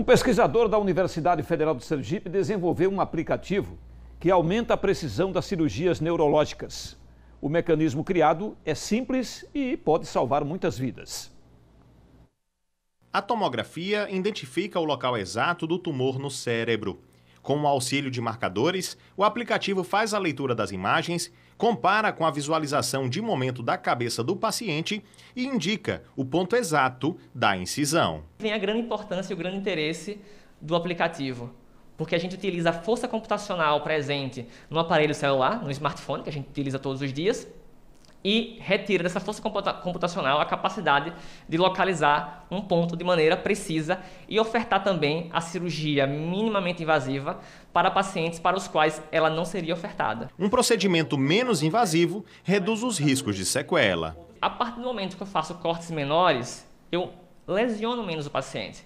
Um pesquisador da Universidade Federal de Sergipe desenvolveu um aplicativo que aumenta a precisão das cirurgias neurológicas. O mecanismo criado é simples e pode salvar muitas vidas. A tomografia identifica o local exato do tumor no cérebro. Com o auxílio de marcadores, o aplicativo faz a leitura das imagens, compara com a visualização de momento da cabeça do paciente e indica o ponto exato da incisão. Vem a grande importância e o grande interesse do aplicativo, porque a gente utiliza a força computacional presente no aparelho celular, no smartphone, que a gente utiliza todos os dias, e retira dessa força computacional a capacidade de localizar um ponto de maneira precisa e ofertar também a cirurgia minimamente invasiva para pacientes para os quais ela não seria ofertada. Um procedimento menos invasivo reduz os riscos de sequela. A partir do momento que eu faço cortes menores, eu lesiono menos o paciente.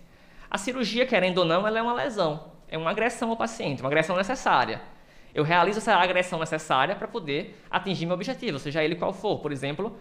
A cirurgia, querendo ou não, ela é uma lesão, é uma agressão ao paciente, uma agressão necessária eu realizo essa agressão necessária para poder atingir meu objetivo, seja ele qual for. Por exemplo,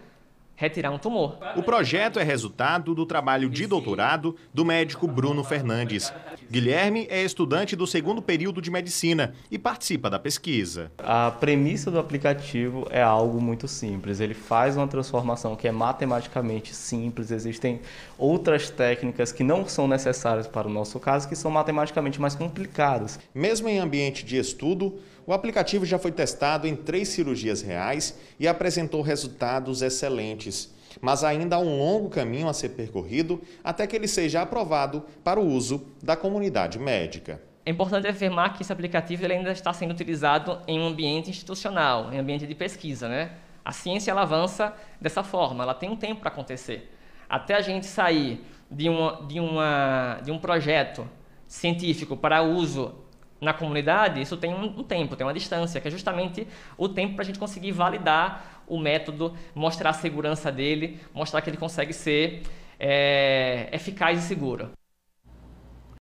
retirar um tumor. O projeto é resultado do trabalho de doutorado do médico Bruno Fernandes. Guilherme é estudante do segundo período de medicina e participa da pesquisa. A premissa do aplicativo é algo muito simples. Ele faz uma transformação que é matematicamente simples. Existem outras técnicas que não são necessárias para o nosso caso, que são matematicamente mais complicadas. Mesmo em ambiente de estudo, o aplicativo já foi testado em três cirurgias reais e apresentou resultados excelentes, mas ainda há um longo caminho a ser percorrido até que ele seja aprovado para o uso da comunidade médica. É importante afirmar que esse aplicativo ainda está sendo utilizado em um ambiente institucional, em um ambiente de pesquisa, né? A ciência ela avança dessa forma, ela tem um tempo para acontecer. Até a gente sair de, uma, de, uma, de um projeto científico para uso na comunidade, isso tem um, tempo, tem uma distância, que é justamente o tempo para a gente conseguir validar o método, mostrar a segurança dele, mostrar que ele consegue ser é, eficaz e seguro.